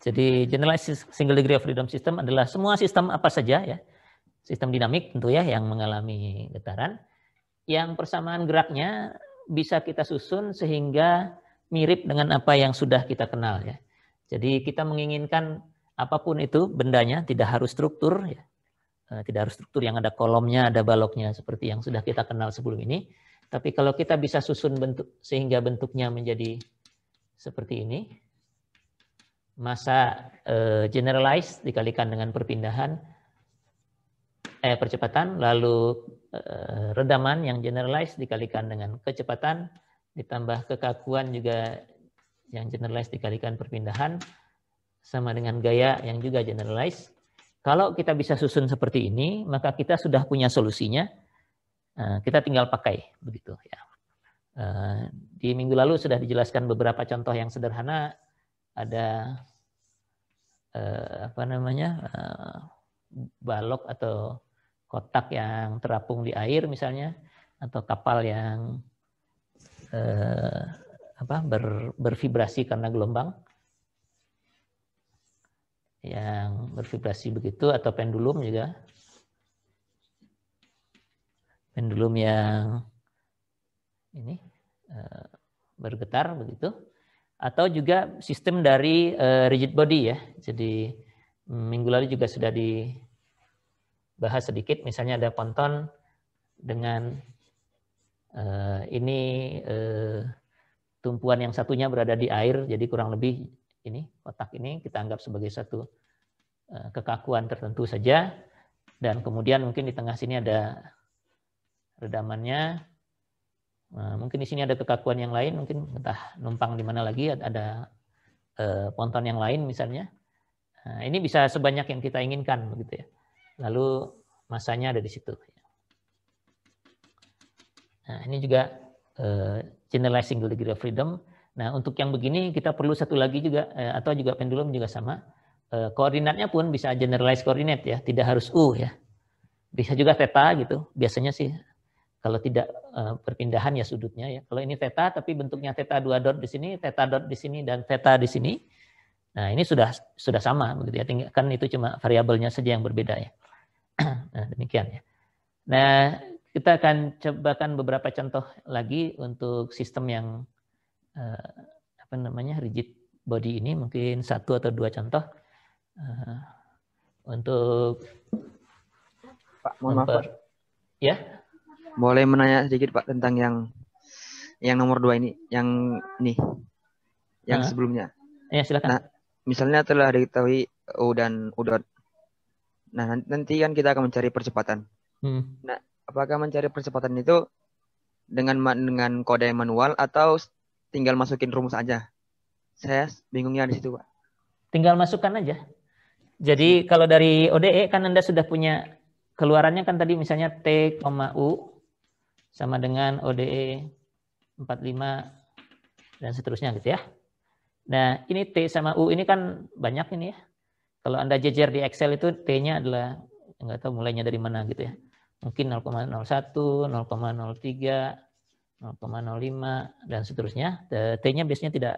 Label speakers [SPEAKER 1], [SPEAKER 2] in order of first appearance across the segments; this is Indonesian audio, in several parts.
[SPEAKER 1] Jadi generalized single degree of freedom system adalah semua sistem apa saja ya, sistem dinamik tentu ya yang mengalami getaran, yang persamaan geraknya bisa kita susun sehingga mirip dengan apa yang sudah kita kenal ya. Jadi kita menginginkan apapun itu bendanya tidak harus struktur ya. Eh, tidak harus struktur yang ada kolomnya, ada baloknya seperti yang sudah kita kenal sebelum ini. Tapi kalau kita bisa susun bentuk sehingga bentuknya menjadi seperti ini, masa uh, eh, generalize dikalikan dengan perpindahan eh percepatan lalu uh, redaman yang generalize dikalikan dengan kecepatan ditambah kekakuan juga yang generalize dikalikan perpindahan sama dengan gaya yang juga generalize kalau kita bisa susun seperti ini maka kita sudah punya solusinya eh, kita tinggal pakai begitu ya di minggu lalu sudah dijelaskan beberapa contoh yang sederhana ada eh, apa namanya eh, balok atau kotak yang terapung di air misalnya atau kapal yang eh, apa ber, bervibrasi karena gelombang yang bervibrasi begitu atau pendulum juga pendulum yang ini eh, bergetar begitu atau juga sistem dari uh, rigid body ya. Jadi mm, minggu lalu juga sudah dibahas sedikit, misalnya ada ponton dengan uh, ini uh, tumpuan yang satunya berada di air, jadi kurang lebih ini kotak ini kita anggap sebagai satu uh, kekakuan tertentu saja, dan kemudian mungkin di tengah sini ada redamannya, Nah, mungkin di sini ada kekakuan yang lain, mungkin entah numpang di mana lagi ada eh, ponton yang lain misalnya. Nah, ini bisa sebanyak yang kita inginkan begitu ya. Lalu masanya ada di situ. Nah, ini juga eh, generalizing single degree of freedom. Nah, untuk yang begini kita perlu satu lagi juga eh, atau juga pendulum juga sama. Eh, koordinatnya pun bisa generalize koordinat ya, tidak harus u ya. Bisa juga theta gitu. Biasanya sih kalau tidak uh, perpindahan ya sudutnya ya. Kalau ini theta tapi bentuknya theta dua dot di sini, theta dot di sini dan theta di sini. Nah, ini sudah sudah sama begitu ya. Kan itu cuma variabelnya saja yang berbeda ya. nah, demikian ya. Nah, kita akan cobakan beberapa contoh lagi untuk sistem yang uh, apa namanya rigid body ini mungkin satu atau dua contoh uh, untuk Pak, mohon maaf, Ya. Boleh menanya sedikit Pak tentang yang yang nomor dua ini, yang nih, yang sebelumnya. Ya silakan. Nah, misalnya telah diketahui U dan U dot. Nah nanti kan kita akan mencari percepatan. Hmm. Nah apakah mencari percepatan itu dengan dengan kode manual atau tinggal masukin rumus aja? Saya bingungnya di situ pak. Tinggal masukkan aja. Jadi kalau dari ODE kan anda sudah punya keluarannya kan tadi misalnya t, u sama dengan ODE 45 dan seterusnya gitu ya. Nah, ini T sama U ini kan banyak ini ya. Kalau Anda jejer di Excel itu T-nya adalah nggak tahu mulainya dari mana gitu ya. Mungkin 0,01, 0,03, 0,05 dan seterusnya. T-nya biasanya tidak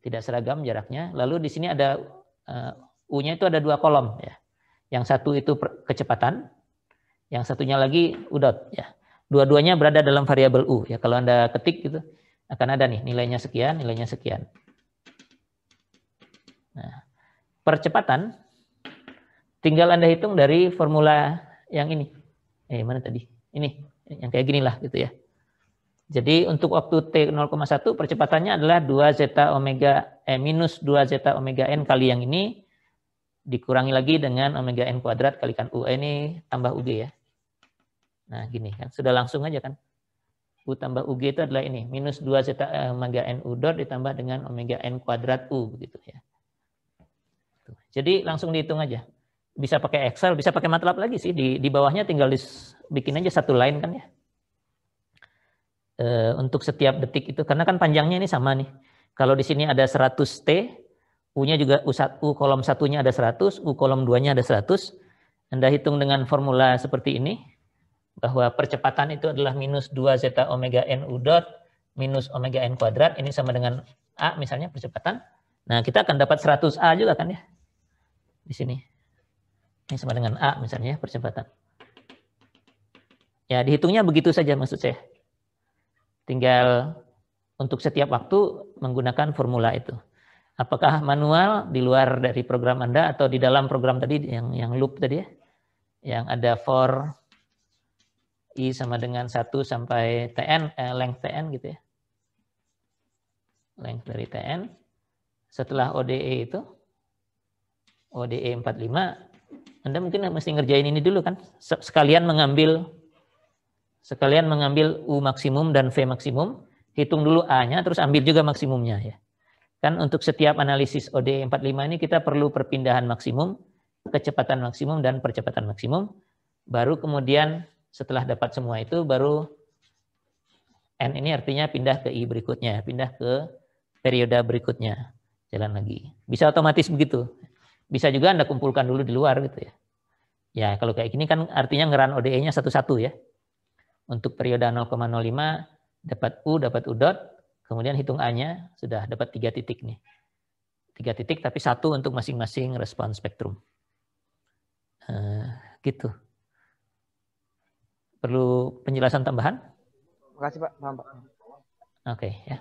[SPEAKER 1] tidak seragam jaraknya. Lalu di sini ada eh, U-nya itu ada dua kolom ya. Yang satu itu kecepatan, yang satunya lagi udot ya. Dua-duanya berada dalam variabel U. Ya, kalau Anda ketik gitu, akan ada nih nilainya sekian, nilainya sekian. Nah, percepatan tinggal Anda hitung dari formula yang ini. Eh, mana tadi? Ini, yang kayak gini lah gitu ya. Jadi untuk waktu T 0,1 percepatannya adalah 2 zeta omega eh, minus 2 zeta omega n kali yang ini dikurangi lagi dengan omega n kuadrat kalikan U. Eh, ini tambah UG ya. Nah, gini kan, sudah langsung aja kan. U tambah UG itu adalah ini, minus 2 zeta omega eh, N NU dot ditambah dengan omega N kuadrat U, begitu ya. Jadi langsung dihitung aja. Bisa pakai Excel, bisa pakai MATLAB lagi sih. Di, di bawahnya tinggal dis, bikin aja satu line kan ya. E, untuk setiap detik itu, karena kan panjangnya ini sama nih. Kalau di sini ada 100 T, U-nya juga U, U kolom satunya ada 100, U kolom 2-nya ada 100. Anda hitung dengan formula seperti ini bahwa percepatan itu adalah minus 2 zeta omega nu dot minus omega n kuadrat, ini sama dengan A misalnya percepatan. Nah, kita akan dapat 100A juga kan ya, di sini. Ini sama dengan A misalnya percepatan. Ya, dihitungnya begitu saja maksud saya. Tinggal untuk setiap waktu menggunakan formula itu. Apakah manual di luar dari program Anda atau di dalam program tadi yang yang loop tadi ya? Yang ada for I sama dengan 1 sampai TN, eh, length TN gitu ya. Length dari TN. Setelah ODE itu, ODE 45, Anda mungkin mesti ngerjain ini dulu kan. Sekalian mengambil sekalian mengambil U maksimum dan V maksimum, hitung dulu A-nya, terus ambil juga maksimumnya ya. Kan untuk setiap analisis ODE 45 ini kita perlu perpindahan maksimum, kecepatan maksimum, dan percepatan maksimum. Baru kemudian setelah dapat semua itu baru N ini artinya pindah ke I berikutnya, pindah ke periode berikutnya. Jalan lagi. Bisa otomatis begitu. Bisa juga Anda kumpulkan dulu di luar gitu ya. Ya, kalau kayak gini kan artinya ngeran ODE-nya satu-satu ya. Untuk periode 0,05 dapat U, dapat U dot, kemudian hitung A-nya sudah dapat tiga titik nih. Tiga titik tapi satu untuk masing-masing respon spektrum. Uh, gitu. Perlu penjelasan tambahan? Terima kasih Pak. Pak. Oke, ya.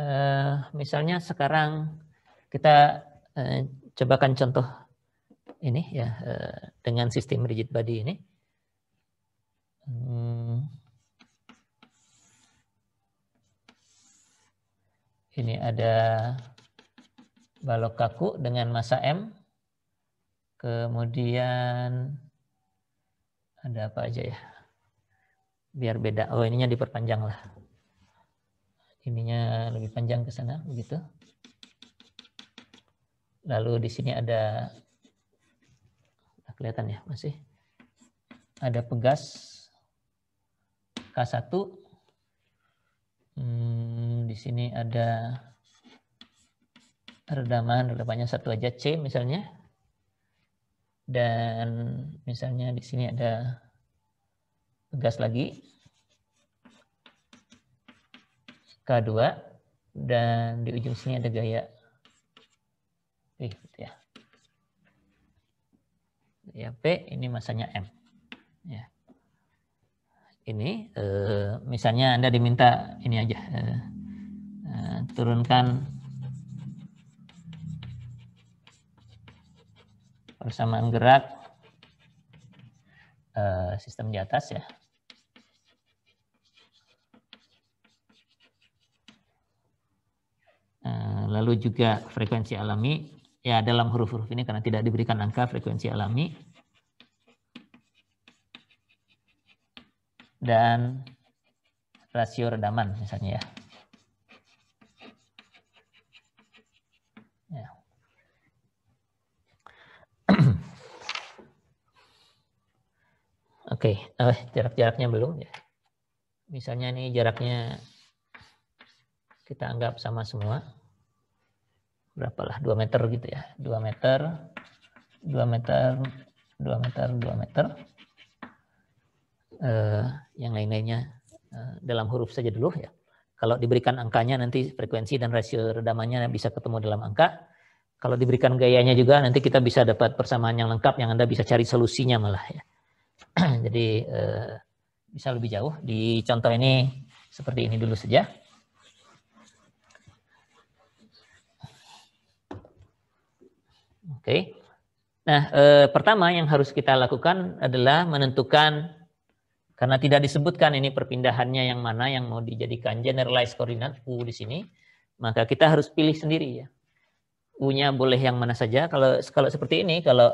[SPEAKER 1] Uh, misalnya sekarang kita uh, cobakan contoh ini ya eh, dengan sistem rigid body ini. Hmm. Ini ada balok kaku dengan massa M. Kemudian ada apa aja ya? Biar beda. Oh, ininya diperpanjang lah. Ininya lebih panjang ke sana begitu. Lalu di sini ada kelihatan ya masih ada pegas K1 hmm, di sini ada redaman redamannya satu aja C misalnya dan misalnya di sini ada pegas lagi K2 dan di ujung sini ada gaya ya. Ya, P ini masanya M. Ya. Ini eh, misalnya Anda diminta ini aja eh, eh, turunkan persamaan gerak eh, sistem di atas ya. Eh, lalu juga frekuensi alami ya dalam huruf-huruf ini karena tidak diberikan angka frekuensi alami. Dan rasio redaman misalnya ya. ya. Oke, okay. Eh, jarak-jaraknya belum ya. Misalnya ini jaraknya kita anggap sama semua berapa lah 2 meter gitu ya 2 meter 2 meter 2 meter 2 meter uh, yang lain-lainnya uh, dalam huruf saja dulu ya kalau diberikan angkanya nanti frekuensi dan rasio redamannya bisa ketemu dalam angka kalau diberikan gayanya juga nanti kita bisa dapat persamaan yang lengkap yang Anda bisa cari solusinya malah ya. Jadi uh, bisa lebih jauh di contoh ini seperti ini dulu saja. Oke. Okay. Nah, e, pertama yang harus kita lakukan adalah menentukan karena tidak disebutkan ini perpindahannya yang mana yang mau dijadikan generalized koordinat u di sini, maka kita harus pilih sendiri ya. U-nya boleh yang mana saja. Kalau kalau seperti ini kalau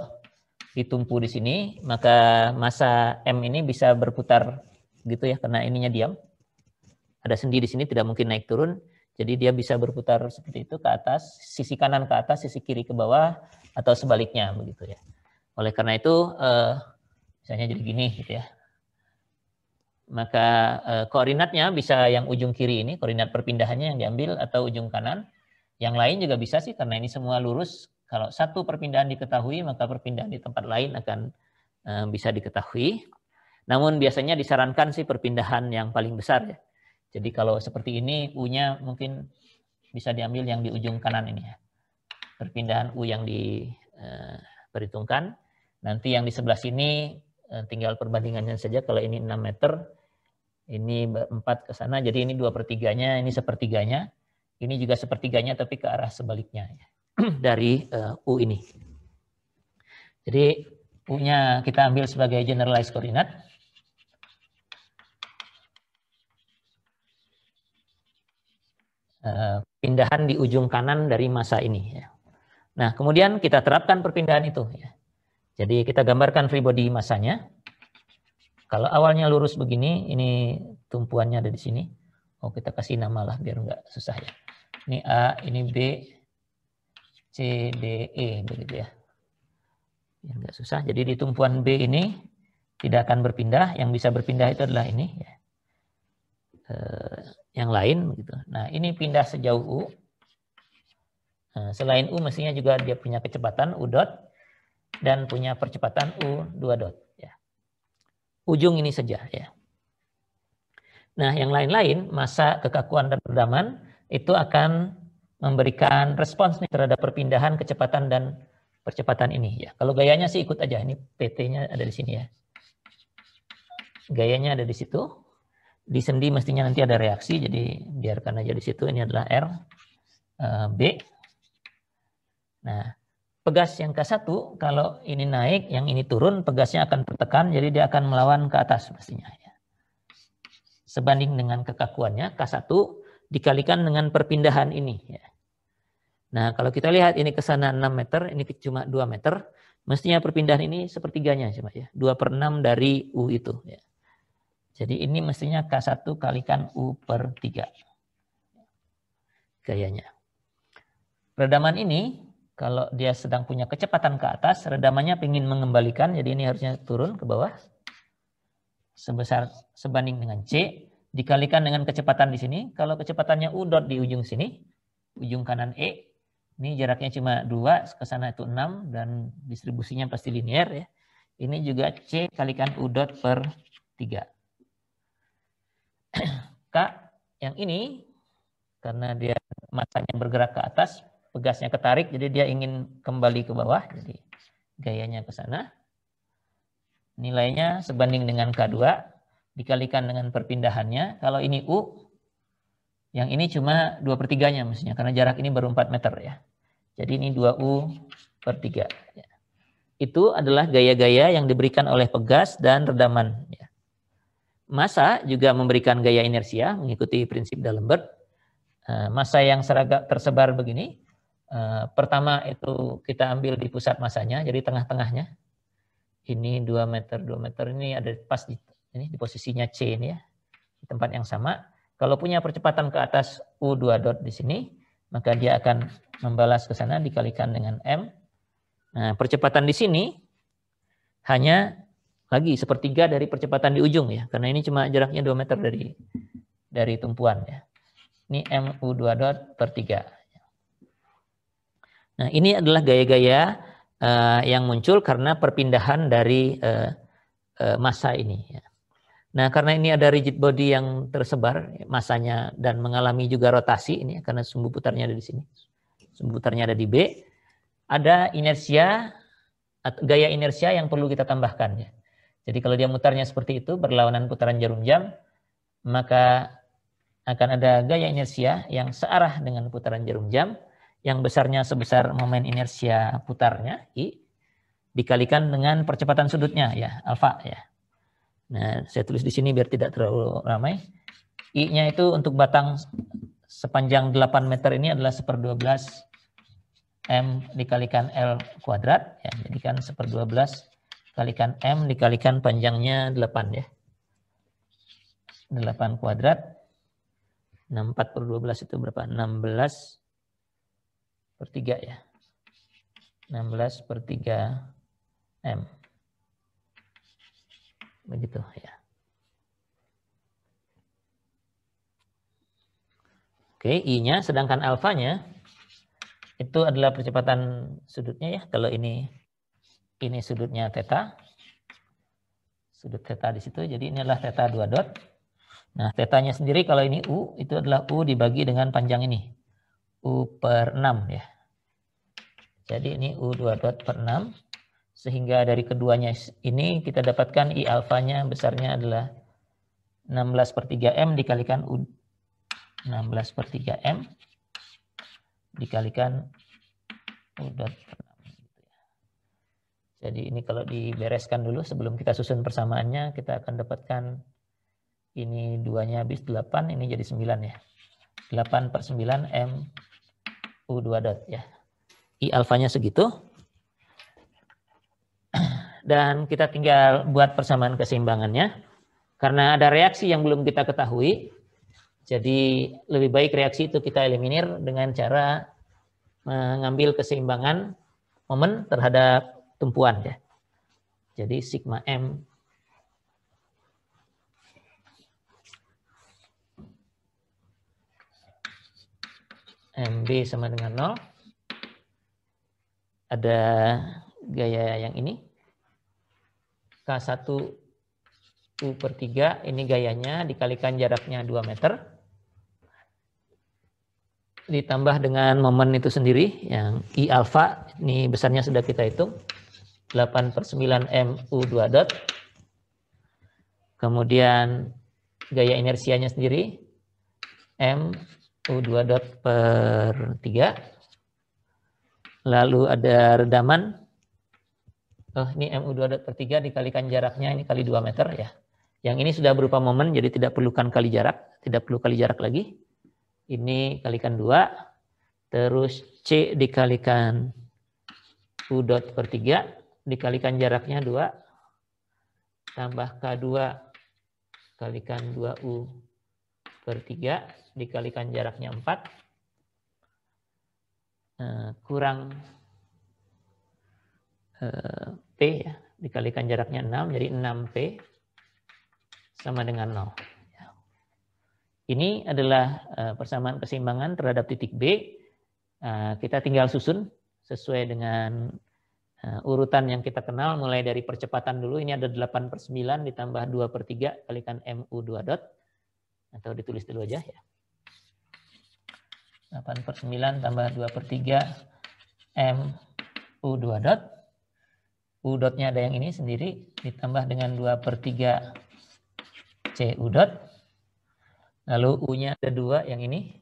[SPEAKER 1] ditumpu di sini, maka masa M ini bisa berputar gitu ya karena ininya diam. Ada sendi di sini tidak mungkin naik turun. Jadi dia bisa berputar seperti itu ke atas, sisi kanan ke atas, sisi kiri ke bawah, atau sebaliknya begitu ya. Oleh karena itu, eh, misalnya jadi gini gitu ya. Maka eh, koordinatnya bisa yang ujung kiri ini, koordinat perpindahannya yang diambil, atau ujung kanan. Yang lain juga bisa sih, karena ini semua lurus. Kalau satu perpindahan diketahui, maka perpindahan di tempat lain akan eh, bisa diketahui. Namun biasanya disarankan sih perpindahan yang paling besar ya jadi kalau seperti ini U-nya mungkin bisa diambil yang di ujung kanan ini ya. Perpindahan U yang diperhitungkan. Eh, Nanti yang di sebelah sini eh, tinggal perbandingannya saja. Kalau ini 6 meter, ini 4 ke sana. Jadi ini 2 per 3-nya, ini sepertiganya. Ini juga sepertiganya tapi ke arah sebaliknya ya. dari eh, U ini. Jadi U-nya kita ambil sebagai generalized koordinat. Eh, pindahan di ujung kanan dari masa ini. Ya. Nah, kemudian kita terapkan perpindahan itu. Ya. Jadi kita gambarkan free body masanya. Kalau awalnya lurus begini, ini tumpuannya ada di sini. Oh, kita kasih nama lah biar nggak susah ya. Ini A, ini B, C, D, E begitu ya. Biar nggak susah. Jadi di tumpuan B ini tidak akan berpindah. Yang bisa berpindah itu adalah ini. Ya. Eh, yang lain gitu. Nah, ini pindah sejauh U. Nah, selain U mestinya juga dia punya kecepatan U dot dan punya percepatan U 2 dot ya. Ujung ini saja ya. Nah, yang lain-lain masa kekakuan dan peredaman itu akan memberikan respons nih terhadap perpindahan kecepatan dan percepatan ini ya. Kalau gayanya sih ikut aja ini PT-nya ada di sini ya. Gayanya ada di situ di sendi mestinya nanti ada reaksi, jadi biarkan aja di situ. Ini adalah R, eh, B. Nah, pegas yang k satu kalau ini naik, yang ini turun, pegasnya akan tertekan, jadi dia akan melawan ke atas mestinya. Ya. Sebanding dengan kekakuannya, K1 dikalikan dengan perpindahan ini. Ya. Nah, kalau kita lihat ini ke sana 6 meter, ini cuma 2 meter, mestinya perpindahan ini sepertiganya cuma ya, 2 per 6 dari U itu. Ya. Jadi ini mestinya K1 kalikan U per 3. Gayanya. Redaman ini, kalau dia sedang punya kecepatan ke atas, redamannya ingin mengembalikan, jadi ini harusnya turun ke bawah. Sebesar sebanding dengan C, dikalikan dengan kecepatan di sini. Kalau kecepatannya U dot di ujung sini, ujung kanan E, ini jaraknya cuma 2, ke sana itu 6, dan distribusinya pasti linear ya. Ini juga C kalikan U dot per 3. K, yang ini karena dia matanya bergerak ke atas, pegasnya ketarik, jadi dia ingin kembali ke bawah, jadi gayanya ke sana. Nilainya sebanding dengan K2, dikalikan dengan perpindahannya. Kalau ini U, yang ini cuma 2 per 3-nya maksudnya, karena jarak ini baru 4 meter ya. Jadi ini 2U per 3. Ya. Itu adalah gaya-gaya yang diberikan oleh pegas dan redaman. Ya Masa juga memberikan gaya inersia mengikuti prinsip D'Alembert. Eh, masa yang seragam tersebar begini. Eh, pertama itu kita ambil di pusat masanya, jadi tengah-tengahnya. Ini 2 meter, 2 meter ini ada pas di, ini di posisinya C ini ya, di tempat yang sama. Kalau punya percepatan ke atas U2 dot di sini, maka dia akan membalas ke sana dikalikan dengan M. Nah, percepatan di sini hanya lagi sepertiga dari percepatan di ujung ya karena ini cuma jaraknya 2 meter dari dari tumpuan ya ini mu2 dot per 3 nah ini adalah gaya-gaya uh, yang muncul karena perpindahan dari uh, eh, uh, eh, massa ini ya. nah karena ini ada rigid body yang tersebar masanya dan mengalami juga rotasi ini karena sumbu putarnya ada di sini sumbu putarnya ada di B ada inersia gaya inersia yang perlu kita tambahkan ya jadi kalau dia mutarnya seperti itu, berlawanan putaran jarum jam, maka akan ada gaya inersia yang searah dengan putaran jarum jam, yang besarnya sebesar momen inersia putarnya, I, dikalikan dengan percepatan sudutnya, ya, alfa, ya. Nah, saya tulis di sini biar tidak terlalu ramai. I-nya itu untuk batang sepanjang 8 meter ini adalah seperdua 12 M dikalikan L kuadrat, ya, jadikan seperdua 12 kalikan M dikalikan panjangnya 8 ya. 8 kuadrat. 64 per 12 itu berapa? 16 per 3 ya. 16 per 3 M. Begitu ya. Oke, I-nya sedangkan alfanya itu adalah percepatan sudutnya ya. Kalau ini ini sudutnya teta. Sudut teta di situ. Jadi ini adalah teta 2 dot. Nah, tetanya sendiri kalau ini U, itu adalah U dibagi dengan panjang ini. U per 6 ya. Jadi ini U2 dot per 6. Sehingga dari keduanya ini kita dapatkan I alfanya besarnya adalah 16 per 3M dikalikan U 16 per 3M dikalikan U dot per 6. Jadi ini kalau dibereskan dulu sebelum kita susun persamaannya, kita akan dapatkan ini duanya habis 8, ini jadi 9 ya. 8 per 9 M U2 dot ya. I alfanya segitu. Dan kita tinggal buat persamaan keseimbangannya. Karena ada reaksi yang belum kita ketahui, jadi lebih baik reaksi itu kita eliminir dengan cara mengambil keseimbangan momen terhadap tumpuan ya. Jadi sigma M MB sama dengan 0. Ada gaya yang ini. K1 U per 3. Ini gayanya dikalikan jaraknya 2 meter. Ditambah dengan momen itu sendiri yang I alfa. Ini besarnya sudah kita hitung. 8 per 9 M U2 dot. Kemudian gaya inersianya sendiri M U2 dot per 3. Lalu ada redaman. Oh, ini MU2 dot per 3 dikalikan jaraknya ini kali 2 meter ya. Yang ini sudah berupa momen jadi tidak perlukan kali jarak. Tidak perlu kali jarak lagi. Ini kalikan 2. Terus C dikalikan U dot per 3 dikalikan jaraknya 2 tambah K2 kalikan 2U per 3 dikalikan jaraknya 4 eh, kurang eh, P ya dikalikan jaraknya 6 jadi 6P sama dengan 0. Ini adalah eh, persamaan keseimbangan terhadap titik B. Kita tinggal susun sesuai dengan Uh, urutan yang kita kenal mulai dari percepatan dulu, ini ada 8 per 9 ditambah 2 per 3 kalikan MU 2 dot. Atau ditulis dulu aja ya. 8 per 9 tambah 2 per 3 mu 2 dot. U dotnya ada yang ini sendiri ditambah dengan 2 per 3 CU dot. Lalu U-nya ada 2 yang ini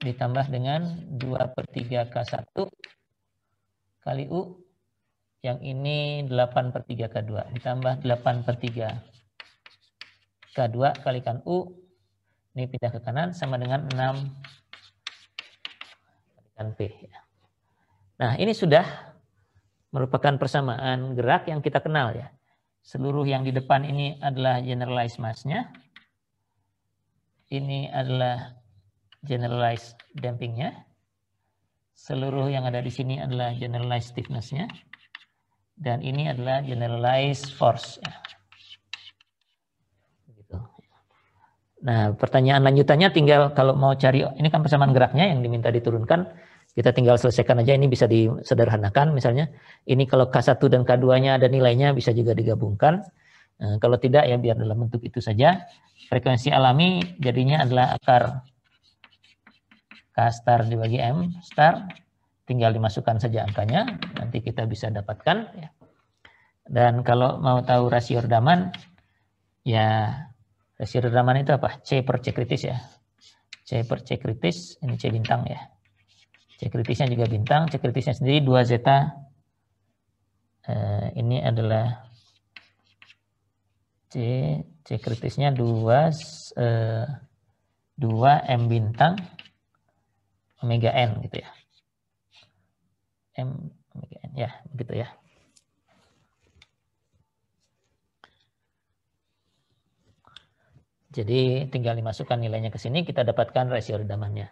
[SPEAKER 1] ditambah dengan 2 per 3 K1 kali U. Yang ini 8 per 3 K2. Ditambah 8 per 3 K2 kalikan U. Ini pindah ke kanan sama dengan 6 kalikan P. Nah ini sudah merupakan persamaan gerak yang kita kenal ya. Seluruh yang di depan ini adalah generalized mass-nya. Ini adalah generalized dampingnya. Seluruh yang ada di sini adalah generalized stiffness-nya. Dan ini adalah generalized force. Gitu. Nah, pertanyaan lanjutannya tinggal kalau mau cari, ini kan persamaan geraknya yang diminta diturunkan, kita tinggal selesaikan aja, ini bisa disederhanakan misalnya. Ini kalau K1 dan K2-nya ada nilainya bisa juga digabungkan. Nah, kalau tidak ya biar dalam bentuk itu saja. Frekuensi alami jadinya adalah akar star dibagi M star, tinggal dimasukkan saja angkanya, nanti kita bisa dapatkan. ya. Dan kalau mau tahu rasio redaman, ya rasio redaman itu apa? C per C kritis ya. C per C kritis, ini C bintang ya. C kritisnya juga bintang, C kritisnya sendiri 2 zeta. Eh, ini adalah C, C kritisnya 2, eh, M bintang omega n gitu ya. M omega n ya, begitu ya. Jadi tinggal dimasukkan nilainya ke sini, kita dapatkan rasio redamannya.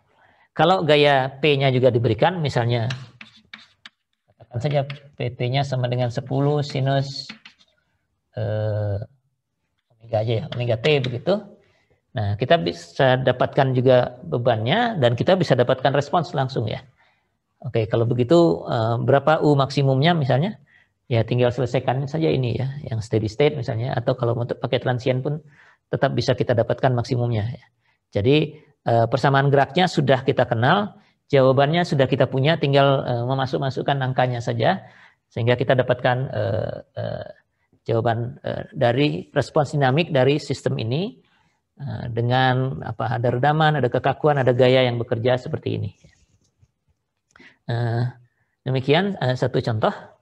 [SPEAKER 1] Kalau gaya P-nya juga diberikan, misalnya katakan saja pt nya sama dengan 10 sinus eh, omega aja ya, omega T begitu. Nah, kita bisa dapatkan juga bebannya dan kita bisa dapatkan respons langsung ya. Oke, kalau begitu eh, berapa U maksimumnya misalnya? Ya tinggal selesaikan saja ini ya, yang steady state misalnya atau kalau untuk pakai transient pun tetap bisa kita dapatkan maksimumnya ya. Jadi eh, persamaan geraknya sudah kita kenal, jawabannya sudah kita punya, tinggal eh, memasuk-masukkan angkanya saja sehingga kita dapatkan jawaban dari respons dinamik dari sistem ini Eh, dengan apa ada redaman, ada kekakuan, ada gaya yang bekerja seperti ini. Eh, demikian eh, satu contoh